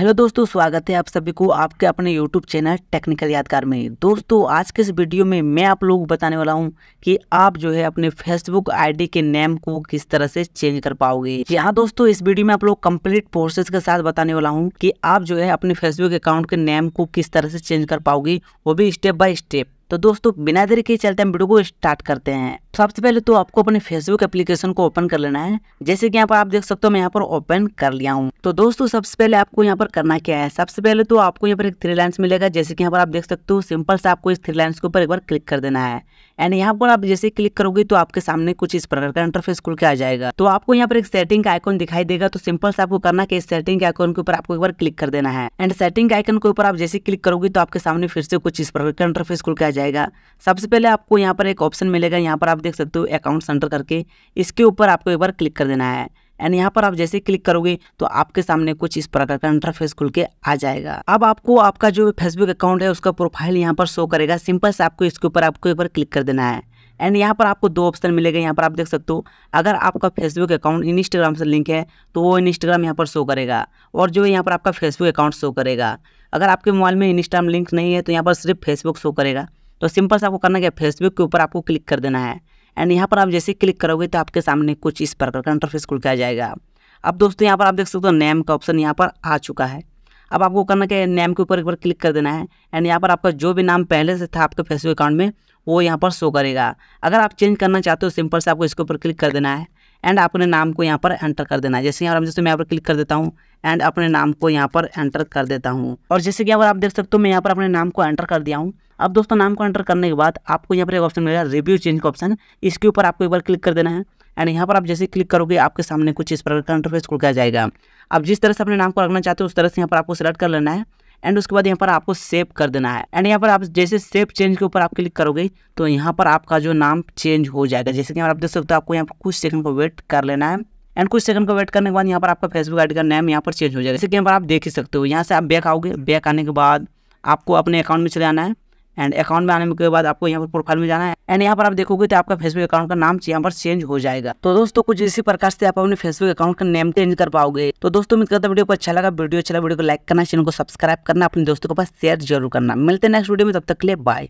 hello दोस्तों स्वागत है आप सभी को आपके अपने यूट्यूब चैनल टेक्निकल यादगार में दोस्तों आज के इस वीडियो में मैं आप लोग बताने वाला हूं कि आप जो है अपने फेसबुक आईडी के नेम को किस तरह से चेंज कर पाओगे यहाँ दोस्तों इस वीडियो में आप लोग कंप्लीट प्रोसेस के साथ बताने वाला हूँ की आप जो है अपने फेसबुक अकाउंट के नेम को किस तरह से चेंज कर पाओगे वो भी स्टेप बाय स्टेप तो दोस्तों बिना देरी के चलते हम वीडियो को स्टार्ट करते हैं तो सबसे पहले तो आपको अपने फेसबुक एप्लीकेशन को ओपन कर लेना है जैसे कि यहाँ पर आप देख सकते हो मैं यहाँ पर ओपन कर लिया हूँ तो दोस्तों सबसे पहले आपको यहाँ पर करना क्या है सबसे पहले तो आपको यहाँ पर एक थ्री लाइन्स मिलेगा जैसे कि यहाँ पर आप देख सकते हो सिंपल से आपको इस थ्री लाइन्स के ऊपर एक बार क्लिक कर देना है एंड यहाँ पर आप जैसे क्लिक करोगे तो आपके सामने कुछ इस प्रकार का इंटरफेस खुल के आ जाएगा तो आपको यहाँ पर एक सेटिंग का आइकन दिखाई देगा तो सिंपल से आपको करना कि इस सेटिंग के आइकन के ऊपर आपको एक बार क्लिक कर देना है एंड सेटिंग के आइकन के ऊपर आप जैसे क्लिक करोगे तो आपके सामने फिर से कुछ इस प्रकार का इंटरफेस खुल के आ जाएगा जाएगा सबसे पहले आपको यहाँ पर एक ऑप्शन मिलेगा यहाँ पर आप देख सकते हो अकाउंट सेंटर करके इसके ऊपर आपको एक बार क्लिक कर देना है एंड यहाँ पर आप जैसे क्लिक करोगे तो आपके सामने कुछ इस प्रकार का इंटरफेस खुल के आ जाएगा अब आपको आपका जो फेसबुक अकाउंट है उसका प्रोफाइल यहाँ पर शो करेगा सिंपल से आपको इसके ऊपर आपको एक बार क्लिक कर देना है एंड यहाँ पर आपको दो ऑप्शन मिलेगा यहाँ पर आप देख सकते हो अगर आपका फेसबुक अकाउंट इंस्टाग्राम से लिंक है तो वो इंस्टाग्राम यहाँ पर शो करेगा और जो यहाँ पर आपका फेसबुक अकाउंट शो करेगा अगर आपके मोबाइल में इंस्टाग्राम लिंक नहीं है तो यहाँ पर सिर्फ फेसबुक शो करेगा तो सिंपल से आपको करना क्या फेसबुक के ऊपर आपको क्लिक कर देना है एंड यहाँ पर आप जैसे क्लिक करोगे तो आपके सामने कुछ इस प्रकार का इंटरफेस खुल किया जाएगा अब दोस्तों यहाँ पर आप देख सकते हो नेम का ऑप्शन यहाँ पर आ चुका है अब आपको करना क्या है नेम के ऊपर एक बार क्लिक कर देना है एंड यहाँ पर आपका जो भी नाम पहले से था आपके फेसबुक अकाउंट में वो यहाँ पर शो करेगा अगर आप चेंज करना चाहते हो सिंपल से आपको इसके ऊपर क्लिक कर देना है एंड अपने नाम को यहाँ पर एंटर कर देना है जैसे यहाँ पर जैसे मैं यहाँ पर क्लिक कर देता हूँ एंड अपने नाम को यहाँ पर एंटर कर देता हूँ और जैसे कि यहाँ पर आप देख सकते हो मैं यहाँ पर अपने नाम को एंटर कर दिया हूँ अब दोस्तों नाम को एंटर करने के बाद आपको यहाँ पर एक ऑप्शन मिलेगा रिव्यू चेंज का ऑप्शन इसके ऊपर आपको एक बार क्लिक कर देना है एंड यहाँ पर आप जैसे क्लिक करोगे आपके सामने कुछ इस प्रकार का इंटरफेस खुल गया जाएगा आप जिस तरह से अपने नाम को रखना चाहते हो उस तरह से यहाँ पर आपको सेलेक्ट कर लेना है एंड उसके बाद यहाँ पर आपको सेव कर देना है एंड यहाँ पर आप जैसे सेव चेंज के ऊपर आप क्लिक करोगे तो यहाँ पर आपका जो नाम चेंज हो जाएगा जैसे कि आप देख सकते हो आपको यहाँ पर कुछ सेकंड को वेट कर लेना है एंड कुछ सेकंड को वेट करने के बाद यहाँ पर आपका फेसबुक आई का नेम यहाँ पर चेंज हो जाएगा जैसे कि यहाँ पर आप देख ही सकते हो यहाँ से आप बैक आओगे बैक आने के बाद आपको अपने अकाउंट में चले आना है एंड अकाउंट में आने के बाद आपको यहाँ पर प्रोफाइल में जाना है एंड यहाँ पर आप देखोगे तो आपका फेसबुक अकाउंट का नाम यहाँ पर चेंज हो जाएगा तो दोस्तों कुछ इसी प्रकार से आप अपने फेसबुक अकाउंट का नेम चेंज कर पाओगे तो दोस्तों उम्मीद करता वीडियो को अच्छा लगा वीडियो अच्छा लगा वीडियो को लाइक करना चैनल को सब्सक्राइब करना अपने दोस्तों के पास शेयर जरूर करना मिलते नेक्स्ट वीडियो में तब तक के लिए बाय